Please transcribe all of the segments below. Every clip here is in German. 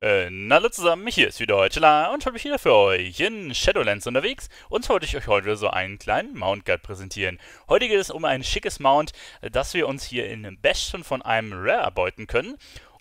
Und äh, hallo zusammen, hier ist wieder Heutela und heute bin ich wieder für euch in Shadowlands unterwegs und zwar wollte ich euch heute so einen kleinen Mount Guide präsentieren. Heute geht es um ein schickes Mount, das wir uns hier in Bastion von einem Rare erbeuten können.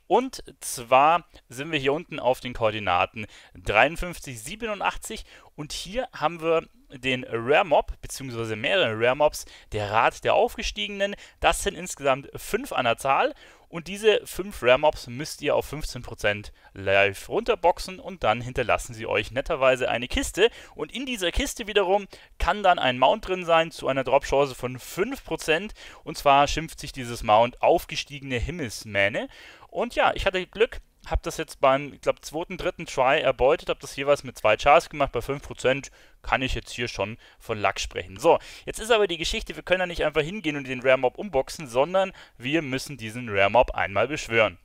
Und zwar sind wir hier unten auf den Koordinaten 53, 87 und hier haben wir den Rare Mob, beziehungsweise mehrere Rare Mobs, der Rat der Aufgestiegenen. Das sind insgesamt fünf an der Zahl. Und diese 5 Rare Mobs müsst ihr auf 15% live runterboxen und dann hinterlassen sie euch netterweise eine Kiste. Und in dieser Kiste wiederum kann dann ein Mount drin sein zu einer Dropchance von 5%. Und zwar schimpft sich dieses Mount aufgestiegene Himmelsmähne. Und ja, ich hatte Glück, habe das jetzt beim, ich glaube, zweiten, dritten Try erbeutet, habe das jeweils mit zwei Chars gemacht, bei 5% kann ich jetzt hier schon von Lack sprechen. So, jetzt ist aber die Geschichte, wir können ja nicht einfach hingehen und den Rare Mob umboxen, sondern wir müssen diesen Rare Mob einmal beschwören.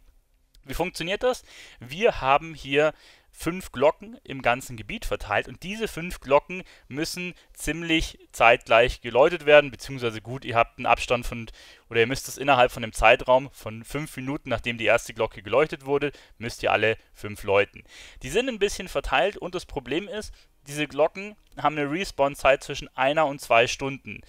Wie funktioniert das? Wir haben hier fünf Glocken im ganzen Gebiet verteilt und diese fünf Glocken müssen ziemlich zeitgleich geläutet werden, beziehungsweise gut, ihr habt einen Abstand von, oder ihr müsst es innerhalb von einem Zeitraum von fünf Minuten, nachdem die erste Glocke geläutet wurde, müsst ihr alle fünf läuten. Die sind ein bisschen verteilt und das Problem ist, diese Glocken haben eine Respawn-Zeit zwischen einer und zwei Stunden.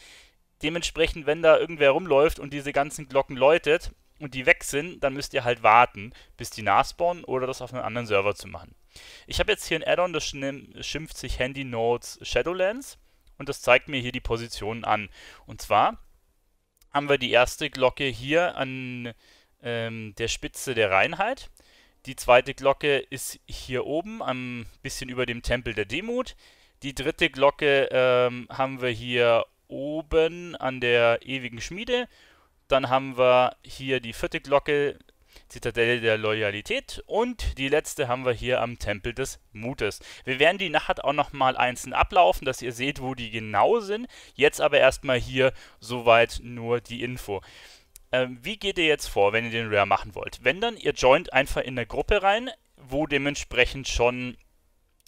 Dementsprechend, wenn da irgendwer rumläuft und diese ganzen Glocken läutet und die weg sind, dann müsst ihr halt warten, bis die nachspawnen oder das auf einem anderen Server zu machen. Ich habe jetzt hier ein Add-on, das schimpft sich Handy Notes Shadowlands und das zeigt mir hier die Positionen an. Und zwar haben wir die erste Glocke hier an ähm, der Spitze der Reinheit. Die zweite Glocke ist hier oben, ein bisschen über dem Tempel der Demut. Die dritte Glocke ähm, haben wir hier oben an der ewigen Schmiede. Dann haben wir hier die vierte Glocke Zitadelle der Loyalität und die letzte haben wir hier am Tempel des Mutes. Wir werden die Nacht auch nochmal einzeln ablaufen, dass ihr seht, wo die genau sind. Jetzt aber erstmal hier soweit nur die Info. Ähm, wie geht ihr jetzt vor, wenn ihr den Rare machen wollt? Wenn dann, ihr joint einfach in eine Gruppe rein, wo dementsprechend schon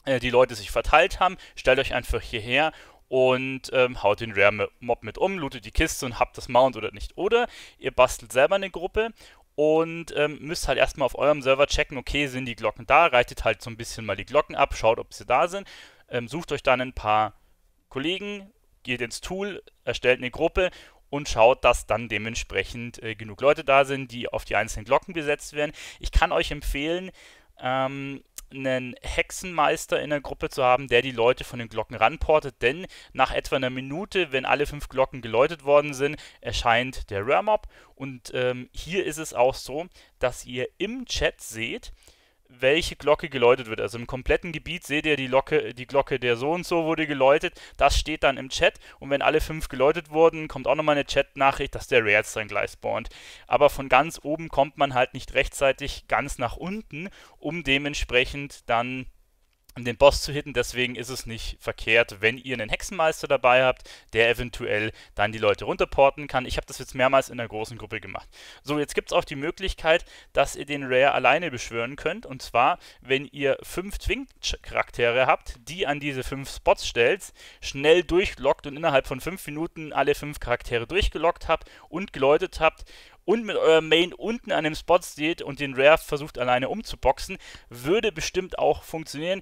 äh, die Leute sich verteilt haben. Stellt euch einfach hierher und ähm, haut den Rare Mob mit um, lootet die Kiste und habt das Mount oder nicht. Oder ihr bastelt selber eine Gruppe und ähm, müsst halt erstmal auf eurem Server checken, okay, sind die Glocken da, reitet halt so ein bisschen mal die Glocken ab, schaut, ob sie da sind, ähm, sucht euch dann ein paar Kollegen, geht ins Tool, erstellt eine Gruppe und schaut, dass dann dementsprechend äh, genug Leute da sind, die auf die einzelnen Glocken besetzt werden. Ich kann euch empfehlen, ähm, einen Hexenmeister in der Gruppe zu haben, der die Leute von den Glocken ranportet, denn nach etwa einer Minute, wenn alle fünf Glocken geläutet worden sind, erscheint der Rare Mob. Und ähm, hier ist es auch so, dass ihr im Chat seht, welche Glocke geläutet wird. Also im kompletten Gebiet seht ihr die, Glocke, die Glocke der so und so wurde geläutet. Das steht dann im Chat. Und wenn alle fünf geläutet wurden, kommt auch nochmal eine Chat-Nachricht, dass der Rare dann gleich spawnt. Aber von ganz oben kommt man halt nicht rechtzeitig ganz nach unten, um dementsprechend dann um den Boss zu hitten. Deswegen ist es nicht verkehrt, wenn ihr einen Hexenmeister dabei habt, der eventuell dann die Leute runterporten kann. Ich habe das jetzt mehrmals in einer großen Gruppe gemacht. So, jetzt gibt es auch die Möglichkeit, dass ihr den Rare alleine beschwören könnt. Und zwar, wenn ihr fünf Twink-Charaktere habt, die an diese fünf Spots stellt, schnell durchlockt und innerhalb von fünf Minuten alle fünf Charaktere durchgelockt habt und geläutet habt und mit eurem äh, Main unten an dem Spot steht und den Rare versucht alleine umzuboxen, würde bestimmt auch funktionieren.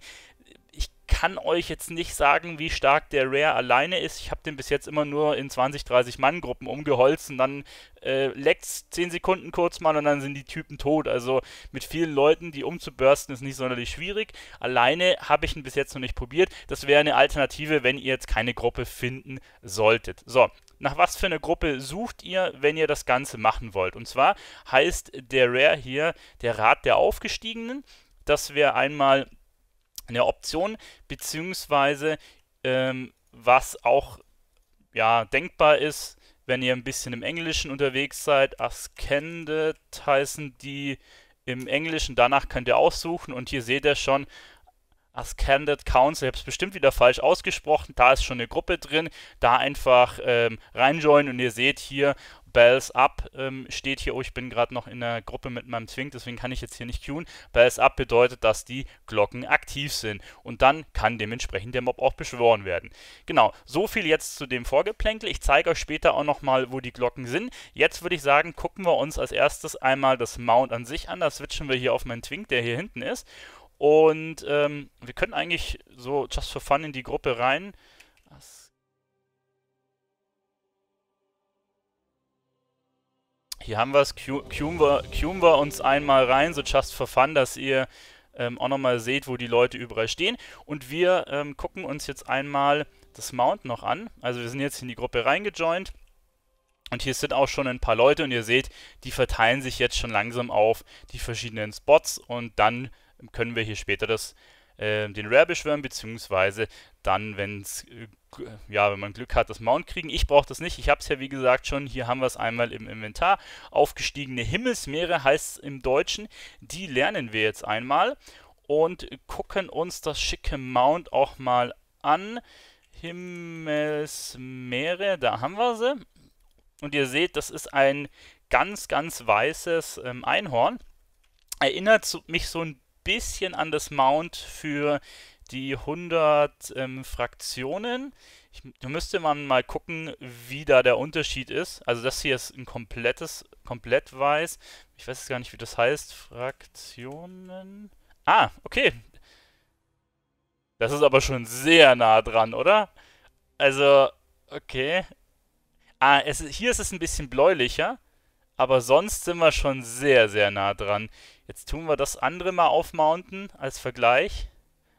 Ich kann euch jetzt nicht sagen, wie stark der Rare alleine ist. Ich habe den bis jetzt immer nur in 20, 30 Mann-Gruppen umgeholzt und dann äh, leckt 10 Sekunden kurz mal und dann sind die Typen tot. Also mit vielen Leuten, die umzubursten, ist nicht sonderlich schwierig. Alleine habe ich ihn bis jetzt noch nicht probiert. Das wäre eine Alternative, wenn ihr jetzt keine Gruppe finden solltet. So, nach was für einer Gruppe sucht ihr, wenn ihr das Ganze machen wollt. Und zwar heißt der Rare hier der Rat der Aufgestiegenen. Das wäre einmal eine Option, beziehungsweise ähm, was auch ja, denkbar ist, wenn ihr ein bisschen im Englischen unterwegs seid. Ascended heißen die im Englischen. Danach könnt ihr aussuchen und hier seht ihr schon, Ascended Council, ich habe es bestimmt wieder falsch ausgesprochen, da ist schon eine Gruppe drin, da einfach ähm, reinjoinen und ihr seht hier, Bells Up ähm, steht hier, oh, ich bin gerade noch in der Gruppe mit meinem Twink, deswegen kann ich jetzt hier nicht queuen. Bells Up bedeutet, dass die Glocken aktiv sind und dann kann dementsprechend der Mob auch beschworen werden. Genau, so viel jetzt zu dem Vorgeplänkel. Ich zeige euch später auch nochmal, wo die Glocken sind. Jetzt würde ich sagen, gucken wir uns als erstes einmal das Mount an sich an. Da switchen wir hier auf meinen Twink, der hier hinten ist und ähm, wir können eigentlich so just for fun in die Gruppe rein. Hier haben wir es, cumen wir, uns einmal rein, so just for fun, dass ihr ähm, auch nochmal seht, wo die Leute überall stehen. Und wir ähm, gucken uns jetzt einmal das Mount noch an. Also wir sind jetzt in die Gruppe reingejoint. Und hier sind auch schon ein paar Leute und ihr seht, die verteilen sich jetzt schon langsam auf die verschiedenen Spots und dann können wir hier später das, äh, den Rare beschwören, beziehungsweise dann, wenn's, äh, ja, wenn man Glück hat, das Mount kriegen. Ich brauche das nicht. Ich habe es ja, wie gesagt, schon. Hier haben wir es einmal im Inventar. Aufgestiegene Himmelsmeere heißt es im Deutschen. Die lernen wir jetzt einmal und gucken uns das schicke Mount auch mal an. Himmelsmeere, da haben wir sie. Und ihr seht, das ist ein ganz, ganz weißes ähm, Einhorn. Erinnert mich so ein bisschen an das Mount für die 100 ähm, Fraktionen. Ich, da müsste man mal gucken, wie da der Unterschied ist. Also das hier ist ein komplettes, komplett weiß. Ich weiß gar nicht, wie das heißt. Fraktionen. Ah, okay. Das ist aber schon sehr nah dran, oder? Also, okay. Ah, es, hier ist es ein bisschen bläulicher. Aber sonst sind wir schon sehr, sehr nah dran. Jetzt tun wir das andere mal aufmounten als Vergleich.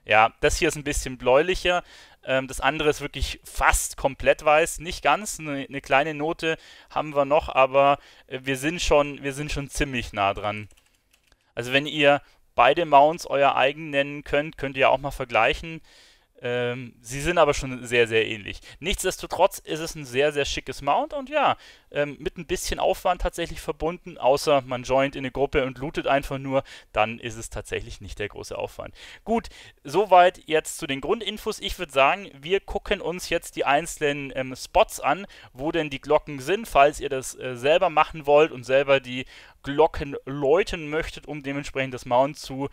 Ja, das hier ist ein bisschen bläulicher. Ähm, das andere ist wirklich fast komplett weiß. Nicht ganz, eine ne kleine Note haben wir noch, aber äh, wir, sind schon, wir sind schon ziemlich nah dran. Also wenn ihr beide Mounts euer eigen nennen könnt, könnt ihr auch mal vergleichen. Ähm, sie sind aber schon sehr, sehr ähnlich. Nichtsdestotrotz ist es ein sehr, sehr schickes Mount und ja, ähm, mit ein bisschen Aufwand tatsächlich verbunden, außer man joint in eine Gruppe und lootet einfach nur, dann ist es tatsächlich nicht der große Aufwand. Gut, soweit jetzt zu den Grundinfos. Ich würde sagen, wir gucken uns jetzt die einzelnen ähm, Spots an, wo denn die Glocken sind, falls ihr das äh, selber machen wollt und selber die Glocken läuten möchtet, um dementsprechend das Mount zu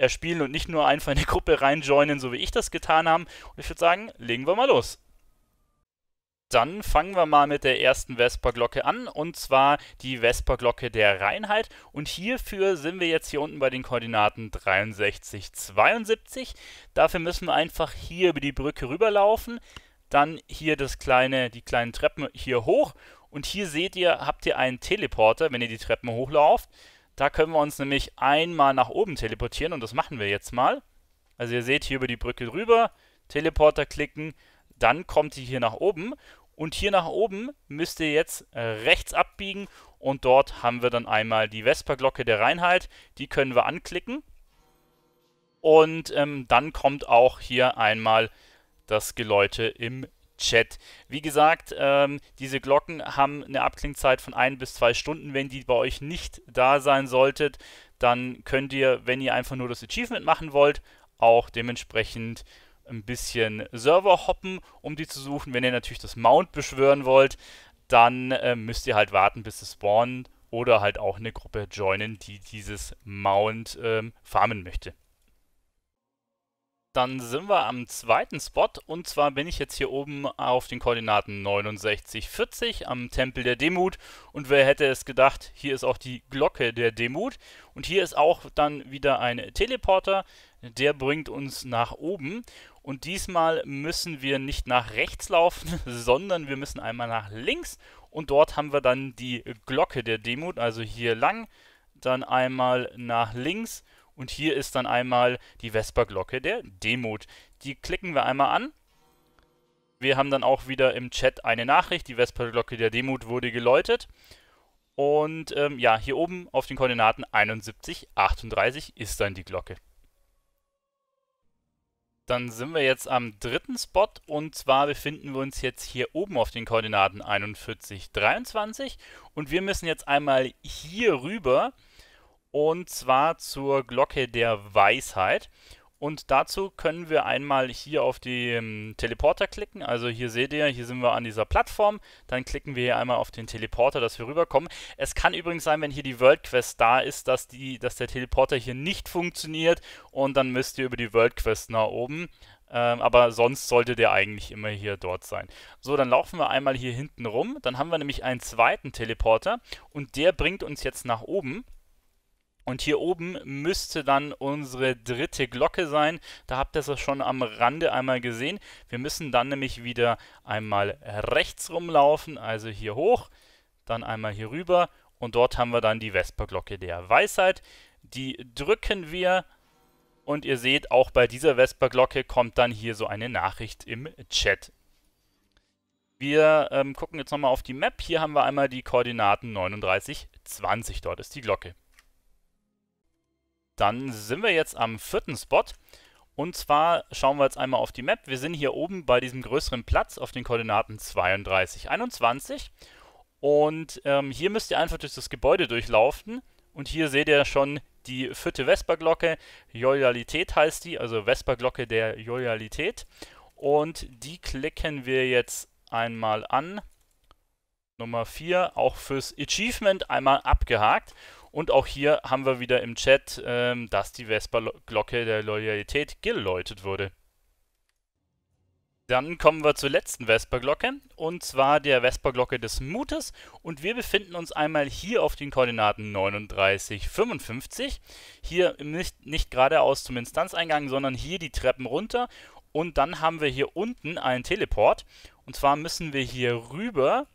erspielen und nicht nur einfach in die Gruppe reinjoinen, so wie ich das getan habe. Und ich würde sagen, legen wir mal los. Dann fangen wir mal mit der ersten Vesper-Glocke an und zwar die Vesper-Glocke der Reinheit. Und hierfür sind wir jetzt hier unten bei den Koordinaten 63, 72. Dafür müssen wir einfach hier über die Brücke rüberlaufen, dann hier das kleine, die kleinen Treppen hier hoch. Und hier seht ihr, habt ihr einen Teleporter, wenn ihr die Treppen hochlauft. Da können wir uns nämlich einmal nach oben teleportieren und das machen wir jetzt mal. Also ihr seht hier über die Brücke rüber, Teleporter klicken, dann kommt ihr hier nach oben und hier nach oben müsst ihr jetzt äh, rechts abbiegen und dort haben wir dann einmal die Vesperglocke der Reinheit, die können wir anklicken und ähm, dann kommt auch hier einmal das Geläute im Chat. Wie gesagt, ähm, diese Glocken haben eine Abklingzeit von ein bis zwei Stunden. Wenn die bei euch nicht da sein solltet, dann könnt ihr, wenn ihr einfach nur das Achievement machen wollt, auch dementsprechend ein bisschen Server hoppen, um die zu suchen. Wenn ihr natürlich das Mount beschwören wollt, dann äh, müsst ihr halt warten, bis es spawnt oder halt auch eine Gruppe joinen, die dieses Mount ähm, farmen möchte. Dann sind wir am zweiten Spot und zwar bin ich jetzt hier oben auf den Koordinaten 69, 40 am Tempel der Demut und wer hätte es gedacht, hier ist auch die Glocke der Demut und hier ist auch dann wieder ein Teleporter, der bringt uns nach oben und diesmal müssen wir nicht nach rechts laufen, sondern wir müssen einmal nach links und dort haben wir dann die Glocke der Demut, also hier lang, dann einmal nach links und hier ist dann einmal die Vesper-Glocke der Demut. Die klicken wir einmal an. Wir haben dann auch wieder im Chat eine Nachricht. Die Vesper-Glocke der Demut wurde geläutet. Und ähm, ja, hier oben auf den Koordinaten 71, 38 ist dann die Glocke. Dann sind wir jetzt am dritten Spot und zwar befinden wir uns jetzt hier oben auf den Koordinaten 41, 23 und wir müssen jetzt einmal hier rüber und zwar zur Glocke der Weisheit. Und dazu können wir einmal hier auf den ähm, Teleporter klicken. Also hier seht ihr, hier sind wir an dieser Plattform. Dann klicken wir hier einmal auf den Teleporter, dass wir rüberkommen. Es kann übrigens sein, wenn hier die World Quest da ist, dass, die, dass der Teleporter hier nicht funktioniert. Und dann müsst ihr über die World Quest nach oben. Ähm, aber sonst sollte der eigentlich immer hier dort sein. So, dann laufen wir einmal hier hinten rum. Dann haben wir nämlich einen zweiten Teleporter. Und der bringt uns jetzt nach oben. Und hier oben müsste dann unsere dritte Glocke sein. Da habt ihr es schon am Rande einmal gesehen. Wir müssen dann nämlich wieder einmal rechts rumlaufen, also hier hoch, dann einmal hier rüber und dort haben wir dann die Vesperglocke der Weisheit. Die drücken wir und ihr seht, auch bei dieser Vesperglocke kommt dann hier so eine Nachricht im Chat. Wir ähm, gucken jetzt nochmal auf die Map. Hier haben wir einmal die Koordinaten 39, 20. Dort ist die Glocke dann sind wir jetzt am vierten Spot. Und zwar schauen wir jetzt einmal auf die Map. Wir sind hier oben bei diesem größeren Platz auf den Koordinaten 32, 21. Und ähm, hier müsst ihr einfach durch das Gebäude durchlaufen. Und hier seht ihr schon die vierte Vesperglocke. Loyalität heißt die, also Vesperglocke der Loyalität. Und die klicken wir jetzt einmal an. Nummer 4, auch fürs Achievement einmal abgehakt. Und auch hier haben wir wieder im Chat, ähm, dass die Vespa-Glocke der Loyalität geläutet wurde. Dann kommen wir zur letzten Vesperglocke und zwar der Vesperglocke des Mutes und wir befinden uns einmal hier auf den Koordinaten 39, 55, hier nicht, nicht geradeaus zum Instanzeingang, sondern hier die Treppen runter und dann haben wir hier unten einen Teleport und zwar müssen wir hier rüber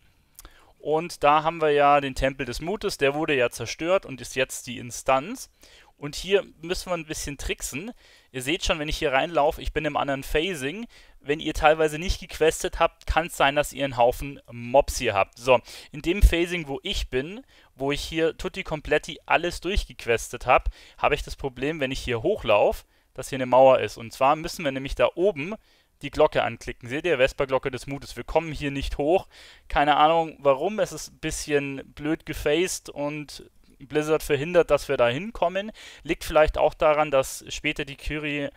und da haben wir ja den Tempel des Mutes, der wurde ja zerstört und ist jetzt die Instanz. Und hier müssen wir ein bisschen tricksen. Ihr seht schon, wenn ich hier reinlaufe, ich bin im anderen Phasing. Wenn ihr teilweise nicht gequestet habt, kann es sein, dass ihr einen Haufen Mobs hier habt. So, in dem Phasing, wo ich bin, wo ich hier tutti completi alles durchgequestet habe, habe ich das Problem, wenn ich hier hochlaufe, dass hier eine Mauer ist. Und zwar müssen wir nämlich da oben die Glocke anklicken. Seht ihr, Vespa-Glocke des Mutes. Wir kommen hier nicht hoch. Keine Ahnung warum, es ist ein bisschen blöd gefaced und Blizzard verhindert, dass wir da hinkommen. Liegt vielleicht auch daran, dass später die Kyrie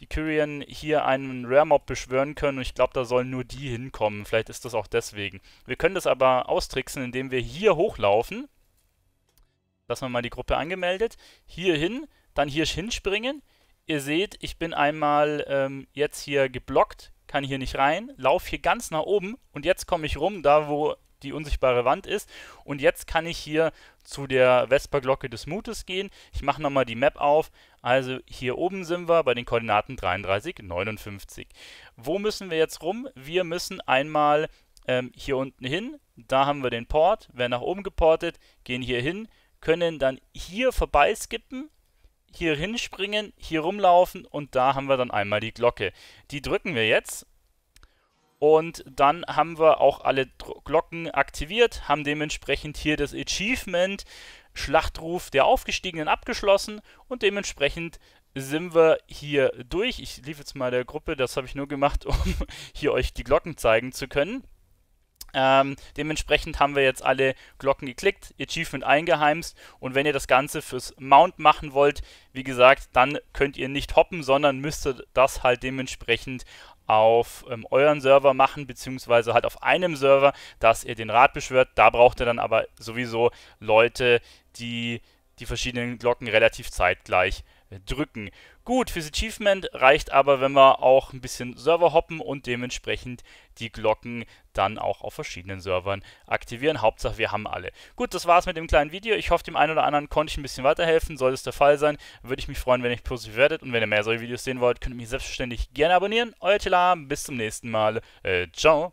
die Kyrian hier einen Rare Mob beschwören können und ich glaube, da sollen nur die hinkommen. Vielleicht ist das auch deswegen. Wir können das aber austricksen, indem wir hier hochlaufen. Lassen wir mal die Gruppe angemeldet. Hier hin, dann hier hinspringen, Ihr seht, ich bin einmal ähm, jetzt hier geblockt, kann hier nicht rein, laufe hier ganz nach oben und jetzt komme ich rum, da wo die unsichtbare Wand ist. Und jetzt kann ich hier zu der Vesperglocke des Mutes gehen. Ich mache nochmal die Map auf. Also hier oben sind wir bei den Koordinaten 33, 59. Wo müssen wir jetzt rum? Wir müssen einmal ähm, hier unten hin. Da haben wir den Port, Wer nach oben geportet, gehen hier hin, können dann hier vorbeiskippen hier hinspringen, hier rumlaufen und da haben wir dann einmal die Glocke. Die drücken wir jetzt und dann haben wir auch alle Dro Glocken aktiviert, haben dementsprechend hier das Achievement Schlachtruf der Aufgestiegenen abgeschlossen und dementsprechend sind wir hier durch. Ich lief jetzt mal der Gruppe, das habe ich nur gemacht, um hier euch die Glocken zeigen zu können. Ähm, dementsprechend haben wir jetzt alle Glocken geklickt, Achievement eingeheimst und wenn ihr das Ganze fürs Mount machen wollt, wie gesagt, dann könnt ihr nicht hoppen, sondern müsstet das halt dementsprechend auf ähm, euren Server machen, beziehungsweise halt auf einem Server, dass ihr den Rat beschwört. Da braucht ihr dann aber sowieso Leute, die die verschiedenen Glocken relativ zeitgleich drücken. Gut, fürs Achievement reicht aber, wenn wir auch ein bisschen Server hoppen und dementsprechend die Glocken dann auch auf verschiedenen Servern aktivieren. Hauptsache, wir haben alle. Gut, das war's mit dem kleinen Video. Ich hoffe, dem einen oder anderen konnte ich ein bisschen weiterhelfen. Sollte es der Fall sein, würde ich mich freuen, wenn ihr positiv werdet. Und wenn ihr mehr solche Videos sehen wollt, könnt ihr mich selbstverständlich gerne abonnieren. Euer Tila, bis zum nächsten Mal. Äh, ciao.